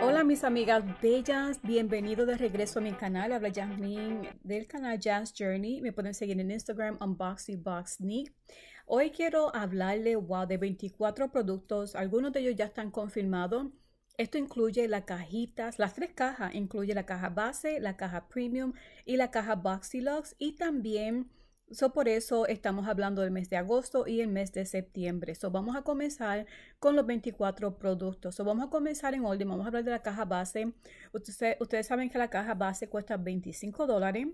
Hola mis amigas bellas, bienvenido de regreso a mi canal, habla Jasmine del canal Jazz Journey, me pueden seguir en Instagram unboxyboxnik. Hoy quiero hablarle wow, de 24 productos, algunos de ellos ya están confirmados. Esto incluye las cajitas, las tres cajas, incluye la caja base, la caja premium y la caja Boxy Lux y también So, por eso estamos hablando del mes de agosto y el mes de septiembre. So, vamos a comenzar con los 24 productos. So, vamos a comenzar en orden. Vamos a hablar de la caja base. ustedes saben que la caja base cuesta 25 dólares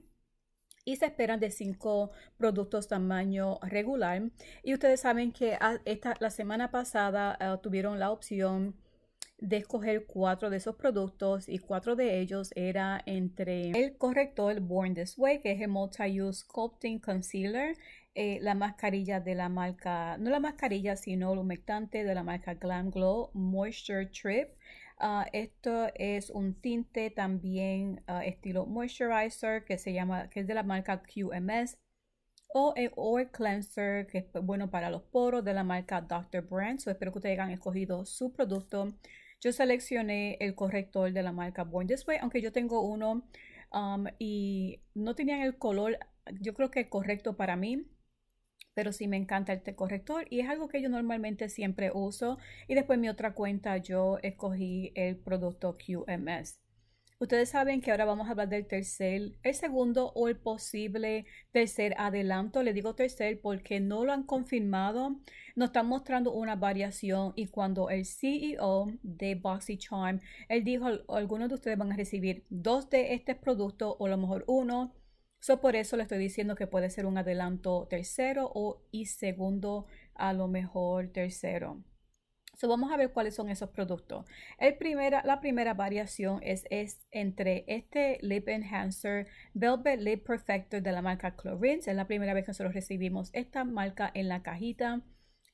y se esperan de 5 productos tamaño regular. Y ustedes saben que esta, la semana pasada eh, tuvieron la opción de escoger cuatro de esos productos y cuatro de ellos era entre el corrector Born This Way, que es el Multi-Use sculpting Concealer, eh, la mascarilla de la marca, no la mascarilla, sino el humectante de la marca Glam Glow Moisture Trip. Ah, esto es un tinte también ah, estilo moisturizer que se llama, que es de la marca QMS o el Oil Cleanser, que es bueno para los poros de la marca Dr. Brand. So, espero que ustedes hayan escogido su producto yo seleccioné el corrector de la marca Born This Way, aunque yo tengo uno um, y no tenían el color, yo creo que es correcto para mí. Pero sí me encanta este corrector y es algo que yo normalmente siempre uso. Y después mi otra cuenta yo escogí el producto QMS. Ustedes saben que ahora vamos a hablar del tercer, el segundo o el posible tercer adelanto. Le digo tercer porque no lo han confirmado. Nos están mostrando una variación y cuando el CEO de BoxyCharm, él dijo, algunos de ustedes van a recibir dos de este productos o a lo mejor uno. So, por eso le estoy diciendo que puede ser un adelanto tercero o y segundo a lo mejor tercero. So, vamos a ver cuáles son esos productos. El primera, la primera variación es, es, entre este Lip Enhancer Velvet Lip Perfector de la marca Clarins. Es la primera vez que nosotros recibimos esta marca en la cajita.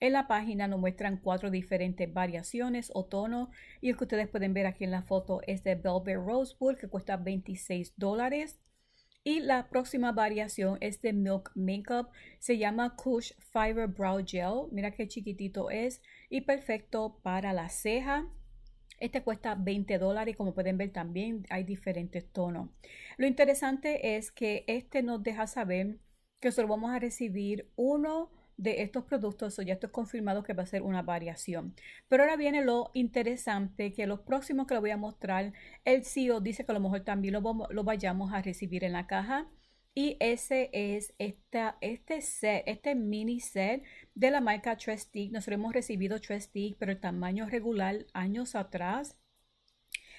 En la página nos muestran cuatro diferentes variaciones o tonos. Y el que ustedes pueden ver aquí en la foto es de Velvet rosebud que cuesta $26 dólares. Y la próxima variación es de Milk Makeup. Se llama Kush Fiber Brow Gel. Mira qué chiquitito es y perfecto para la ceja. Este cuesta 20 dólares, como pueden ver también hay diferentes tonos. Lo interesante es que este nos deja saber que solo vamos a recibir uno de estos productos, o ya esto es confirmado que va a ser una variación. Pero ahora viene lo interesante, que los próximos que lo voy a mostrar, el CEO dice que a lo mejor también lo, lo vayamos a recibir en la caja. Y ese es esta, este set, este mini set de la marca trusty Nosotros hemos recibido trusty pero el tamaño regular años atrás.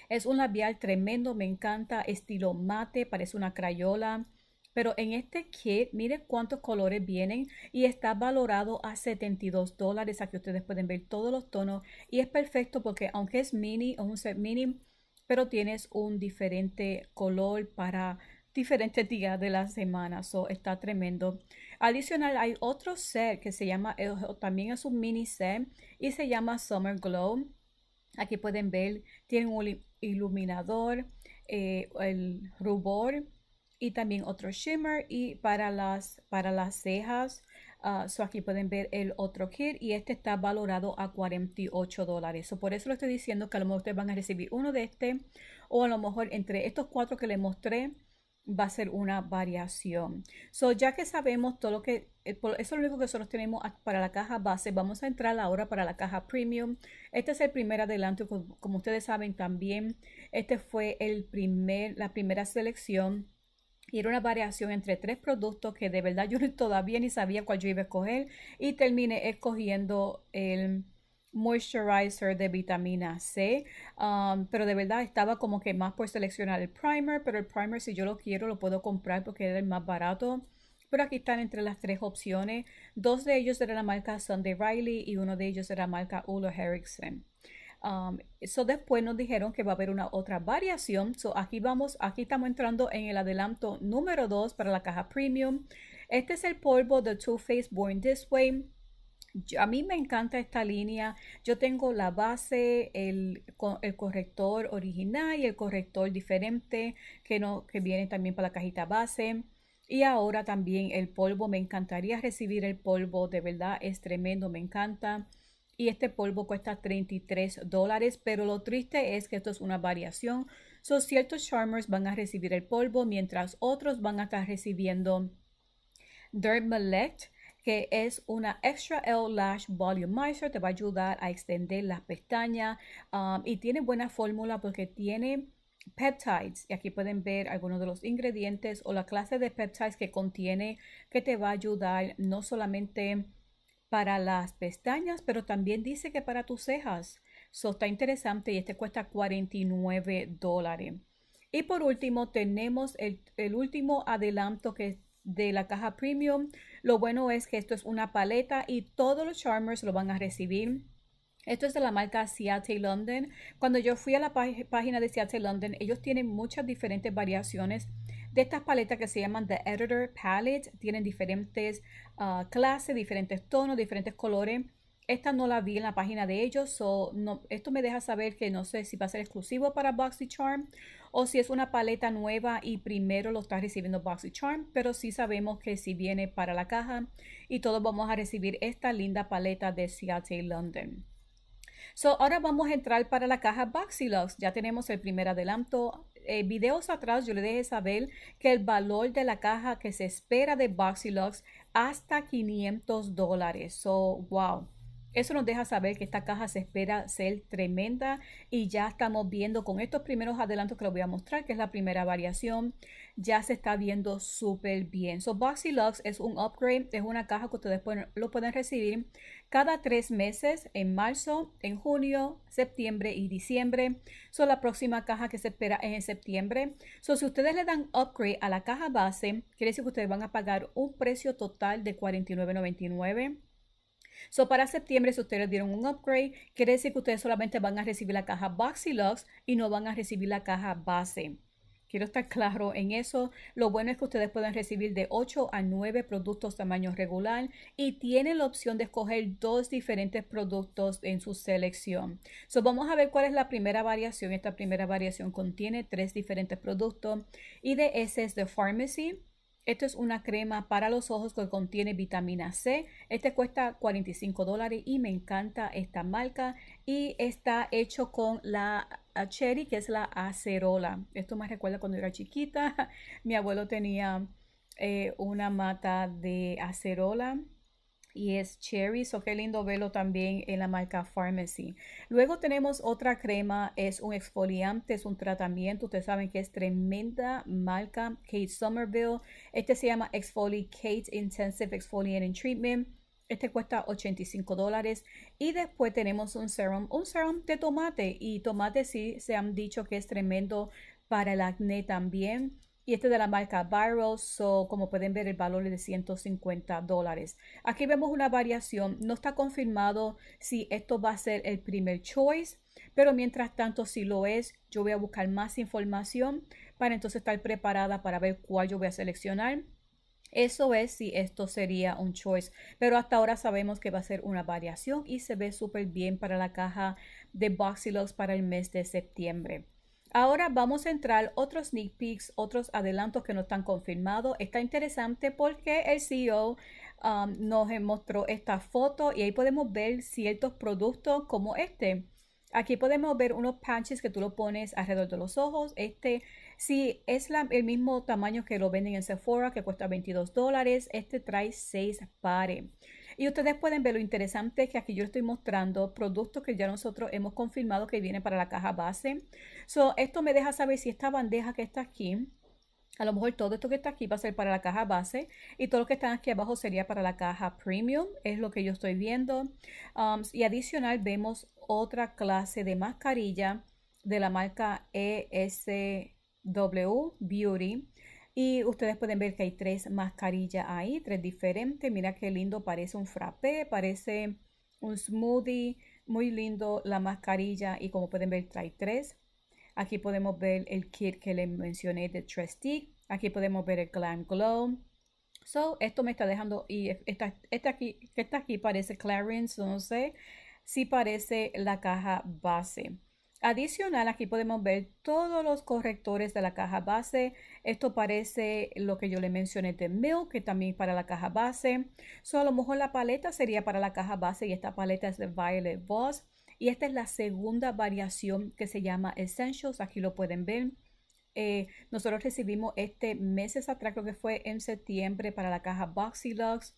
Es un labial tremendo, me encanta, estilo mate, parece una crayola. Pero en este kit, mire cuántos colores vienen y está valorado a 72 dólares. Aquí ustedes pueden ver todos los tonos y es perfecto porque aunque es mini o un set mini, pero tienes un diferente color para diferentes días de la semana. So, está tremendo. Adicional, hay otro set que se llama, eh, también es un mini set y se llama Summer Glow. Aquí pueden ver, tiene un iluminador, eh, el rubor, y también otro shimmer y para las, para las cejas. Ah, aquí pueden ver el otro kit y este está valorado a 48 dólares. por eso lo estoy diciendo que a lo mejor ustedes van a recibir uno de este o a lo mejor entre estos cuatro que les mostré va a ser una variación. So ya que sabemos todo lo que, eh, eso es lo único que nosotros tenemos para la caja base, vamos a entrar ahora para la caja premium. Este es el primer adelanto, como ustedes saben también, este fue el primer, la primera selección y era una variación entre tres productos que de verdad yo todavía ni sabía cuál yo iba a escoger y terminé escogiendo el moisturizer de vitamina C, um, pero de verdad estaba como que más por seleccionar el primer, pero el primer si yo lo quiero lo puedo comprar porque era el más barato. Pero aquí están entre las tres opciones, dos de ellos eran la marca Sunday Riley y uno de ellos era la marca Ulo Herrickson. Um, eso después nos dijeron que va a haber una otra variación. So aquí vamos, aquí estamos entrando en el adelanto número 2 para la caja premium. Este es el polvo de Too Faced Born This Way. a mí me encanta esta línea. Yo tengo la base, el, el, corrector original y el corrector diferente que, no, que viene también para la cajita base. Y ahora también el polvo. Me encantaría recibir el polvo. De verdad es tremendo, me encanta y este polvo cuesta 33 dólares, pero lo triste es que esto es una variación. son ciertos charmers van a recibir el polvo, mientras otros van a estar recibiendo Dirt que es una Extra L Lash Volumizer, te va a ayudar a extender las pestañas um, y tiene buena fórmula porque tiene peptides y aquí pueden ver algunos de los ingredientes o la clase de peptides que contiene que te va a ayudar no solamente para las pestañas, pero también dice que para tus cejas. So, está interesante y este cuesta 49 dólares. Y por último, tenemos el, último adelanto que es de la caja premium. Lo bueno es que esto es una paleta y todos los charmers lo van a recibir. Esto es de la marca Seattle London. Cuando yo fui a la página de Seattle London, ellos tienen muchas diferentes variaciones de estas paletas que se llaman The Editor Palette. Tienen diferentes ah, clases, diferentes tonos, diferentes colores. Esta no la vi en la página de ellos, so no, esto me deja saber que no sé si va a ser exclusivo para BoxyCharm o si es una paleta nueva y primero lo está recibiendo BoxyCharm, pero sí sabemos que si viene para la caja y todos vamos a recibir esta linda paleta de Seattle London. So, ahora vamos a entrar para la caja Boxilux. Ya tenemos el primer adelanto. Eh, videos atrás yo le dejé saber que el valor de la caja que se espera de Boxilux hasta 500 dólares. So, wow. Eso nos deja saber que esta caja se espera ser tremenda y ya estamos viendo con estos primeros adelantos que les voy a mostrar, que es la primera variación, ya se está viendo súper bien. So Boxy Lux es un upgrade, es una caja que ustedes pueden, lo pueden recibir cada tres meses, en marzo, en junio, septiembre y diciembre. son la próxima caja que se espera es en septiembre. So si ustedes le dan upgrade a la caja base, quiere decir que ustedes van a pagar un precio total de $49.99 So, para septiembre, si ustedes dieron un upgrade, quiere decir que ustedes solamente van a recibir la caja Boxy Lux y no van a recibir la caja base. Quiero estar claro en eso. Lo bueno es que ustedes pueden recibir de 8 a 9 productos tamaño regular y tienen la opción de escoger dos diferentes productos en su selección. So, vamos a ver cuál es la primera variación. Esta primera variación contiene tres diferentes productos y de ese es de Pharmacy esto es una crema para los ojos que contiene vitamina C. Este cuesta 45 dólares y me encanta esta marca. Y está hecho con la cherry, que es la acerola. Esto me recuerda cuando era chiquita. Mi abuelo tenía eh, una mata de acerola y es cherry, so qué lindo verlo también en la marca Pharmacy. Luego tenemos otra crema, es un exfoliante, es un tratamiento, ustedes saben que es tremenda marca, Kate Somerville. Este se llama Exfoliate Intensive Exfoliating Treatment. Este cuesta 85 dólares. Y después tenemos un serum, un serum de tomate. Y tomate sí se han dicho que es tremendo para el acné también y este de la marca Viral, so, como pueden ver el valor es de 150 dólares. Aquí vemos una variación, no está confirmado si esto va a ser el primer choice, pero mientras tanto si lo es, yo voy a buscar más información para entonces estar preparada para ver cuál yo voy a seleccionar. Eso es si esto sería un choice, pero hasta ahora sabemos que va a ser una variación y se ve súper bien para la caja de Boxilux para el mes de septiembre. Ahora vamos a entrar otros sneak peeks, otros adelantos que no están confirmados. Está interesante porque el CEO um, nos mostró esta foto y ahí podemos ver ciertos productos como este. Aquí podemos ver unos panches que tú lo pones alrededor de los ojos. Este sí es el mismo tamaño que lo venden en Sephora, que cuesta 22 dólares. Este trae 6 pares. Y ustedes pueden ver lo interesante que aquí yo estoy mostrando productos que ya nosotros hemos confirmado que vienen para la caja base. So, esto me deja saber si esta bandeja que está aquí, a lo mejor todo esto que está aquí va a ser para la caja base y todo lo que está aquí abajo sería para la caja premium, es lo que yo estoy viendo. Um, y adicional vemos otra clase de mascarilla de la marca ESW Beauty y ustedes pueden ver que hay tres mascarillas ahí, tres diferentes. Mira qué lindo, parece un frappé, parece un smoothie. Muy lindo la mascarilla y como pueden ver trae tres. Aquí podemos ver el kit que les mencioné de trusty Aquí podemos ver el Glam Glow. So, esto me está dejando, y esta, este aquí, está aquí parece Clarence, no sé, si parece la caja base. Adicional, aquí podemos ver todos los correctores de la caja base. Esto parece lo que yo le mencioné de Milk, que también para la caja base. Solo a lo mejor la paleta sería para la caja base y esta paleta es de Violet Boss. Y esta es la segunda variación que se llama Essentials. Aquí lo pueden ver. Eh, nosotros recibimos este meses atrás, creo que fue en septiembre, para la caja Boxy Lux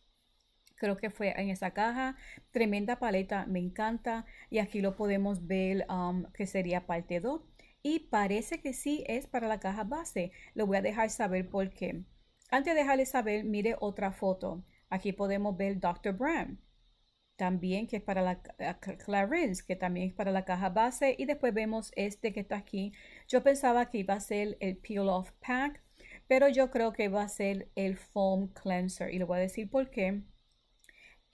creo que fue en esa caja. Tremenda paleta, me encanta. Y aquí lo podemos ver um, que sería parte 2. Y parece que sí es para la caja base. Lo voy a dejar saber por qué. Antes de dejarle saber, mire otra foto. Aquí podemos ver Dr. brand También que es para la eh, Clarence, que también es para la caja base. Y después vemos este que está aquí. Yo pensaba que iba a ser el Peel Off Pack, pero yo creo que va a ser el Foam Cleanser. Y lo voy a decir por qué.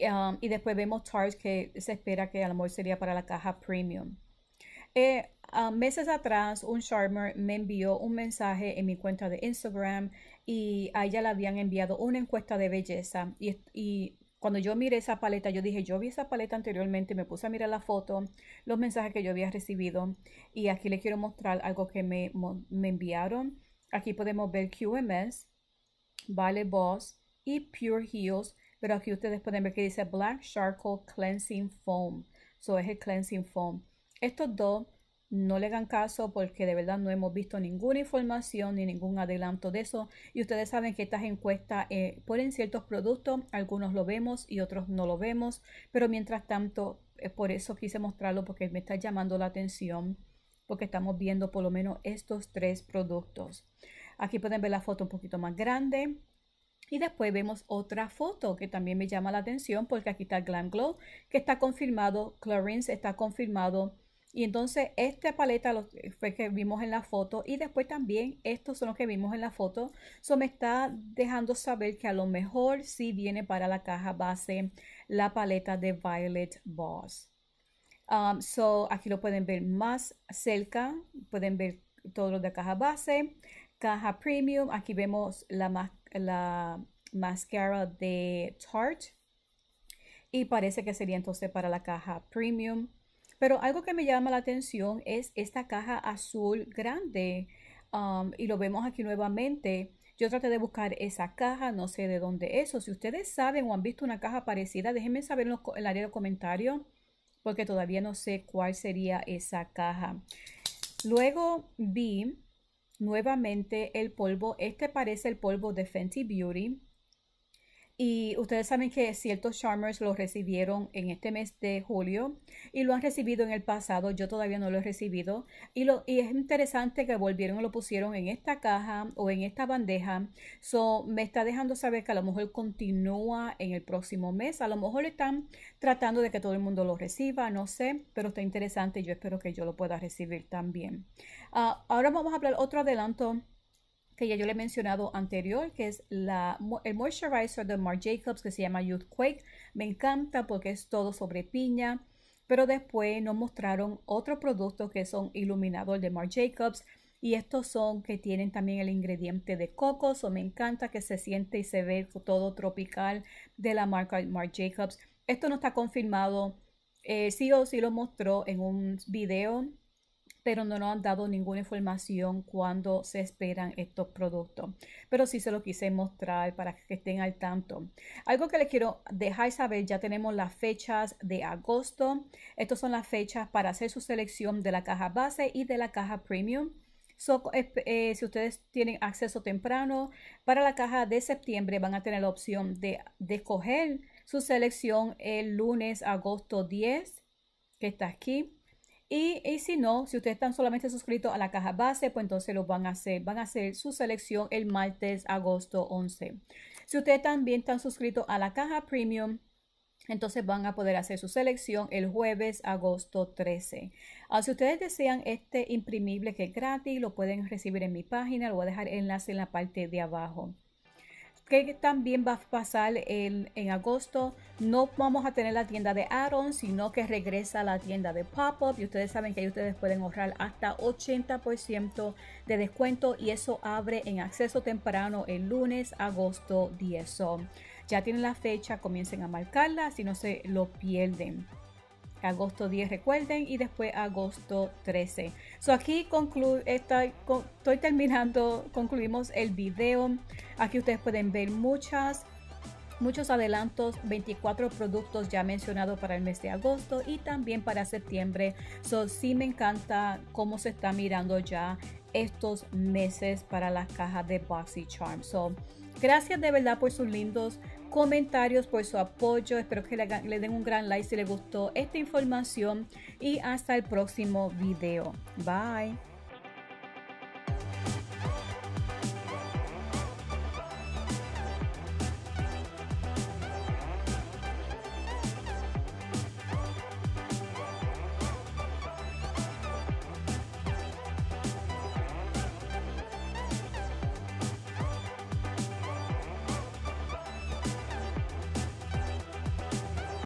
Um, y después vemos Tars que se espera que a lo mejor sería para la caja premium. Eh, meses atrás, un Charmer me envió un mensaje en mi cuenta de Instagram y a ella le habían enviado una encuesta de belleza. Y, cuando yo miré esa paleta, yo dije, yo vi esa paleta anteriormente, me puse a mirar la foto, los mensajes que yo había recibido. Y aquí le quiero mostrar algo que me, me enviaron. Aquí podemos ver QMS, Vale Boss y Pure Heels pero aquí ustedes pueden ver que dice Black Charcoal Cleansing Foam. So es el Cleansing Foam. Estos dos no le dan caso porque de verdad no hemos visto ninguna información ni ningún adelanto de eso. Y ustedes saben que estas encuestas eh, ponen ciertos productos, algunos lo vemos y otros no lo vemos. Pero mientras tanto, por eso quise mostrarlo porque me está llamando la atención porque estamos viendo por lo menos estos tres productos. Aquí pueden ver la foto un poquito más grande. Y después vemos otra foto que también me llama la atención porque aquí está Glam Glow, que está confirmado, Clarins está confirmado. Y entonces esta paleta eh, fue que vimos en la foto y después también estos son los que vimos en la foto. Eso me está dejando saber que a lo mejor sí viene para la caja base la paleta de Violet Boss. Um, so aquí lo pueden ver más cerca, pueden ver todo lo de caja base, caja premium, aquí vemos la más la mascara de Tarte. Y parece que sería entonces para la caja premium. Pero algo que me llama la atención es esta caja azul grande. Um, y lo vemos aquí nuevamente. Yo traté de buscar esa caja, no sé de dónde es. si ustedes saben o han visto una caja parecida, déjenme saber en, en el área de comentarios, porque todavía no sé cuál sería esa caja. Luego vi nuevamente el polvo. Este parece el polvo de Fenty Beauty. Y ustedes saben que ciertos Charmers lo recibieron en este mes de julio y lo han recibido en el pasado. Yo todavía no lo he recibido. Y, lo, y es interesante que volvieron y lo pusieron en esta caja o en esta bandeja. So, me está dejando saber que a lo mejor continúa en el próximo mes. A lo mejor están tratando de que todo el mundo lo reciba, no sé. Pero está interesante. Yo espero que yo lo pueda recibir también. Ah, ahora vamos a hablar otro adelanto que ya yo le he mencionado anterior, que es el moisturizer de Marc Jacobs que se llama Youth Quake. Me encanta porque es todo sobre piña, pero después nos mostraron otros productos que son iluminador de Marc Jacobs y estos son que tienen también el ingrediente de coco, so me encanta que se siente y se ve todo tropical de la marca Marc Jacobs. Esto no está confirmado, eh, sí o sí lo mostró en un video pero no nos han dado ninguna información cuando se esperan estos productos. Pero sí se los quise mostrar para que estén al tanto. Algo que les quiero dejar saber, ya tenemos las fechas de agosto. Estas son las fechas para hacer su selección de la caja base y de la caja premium. Eh, si ustedes tienen acceso temprano para la caja de septiembre, van a tener la opción de, de escoger su selección el lunes, agosto 10, que está aquí. Y, si no, si ustedes están solamente suscritos a la caja base, pues entonces lo van a hacer. Van a hacer su selección el martes, agosto 11. Si ustedes también están suscritos a la caja premium, entonces van a poder hacer su selección el jueves, agosto 13. Ah, si ustedes desean este imprimible que es gratis, lo pueden recibir en mi página. Lo voy a dejar enlace en la parte de abajo que también va a pasar en, en, agosto. No vamos a tener la tienda de Aaron, sino que regresa la tienda de Pop-Up. Y ustedes saben que ahí ustedes pueden ahorrar hasta 80% de descuento. Y eso abre en acceso temprano el lunes, agosto 10. ya tienen la fecha, comiencen a marcarla, si no se lo pierden agosto 10 recuerden y después agosto 13. So aquí concluyo estoy, terminando, concluimos el video. Aquí ustedes pueden ver muchas muchos adelantos, 24 productos ya mencionados para el mes de agosto y también para septiembre. So, sí me encanta cómo se está mirando ya estos meses para las cajas de BoxyCharm. So, gracias de verdad por sus lindos comentarios, por su apoyo. Espero que le, den un gran like si les gustó esta información y hasta el próximo video. Bye.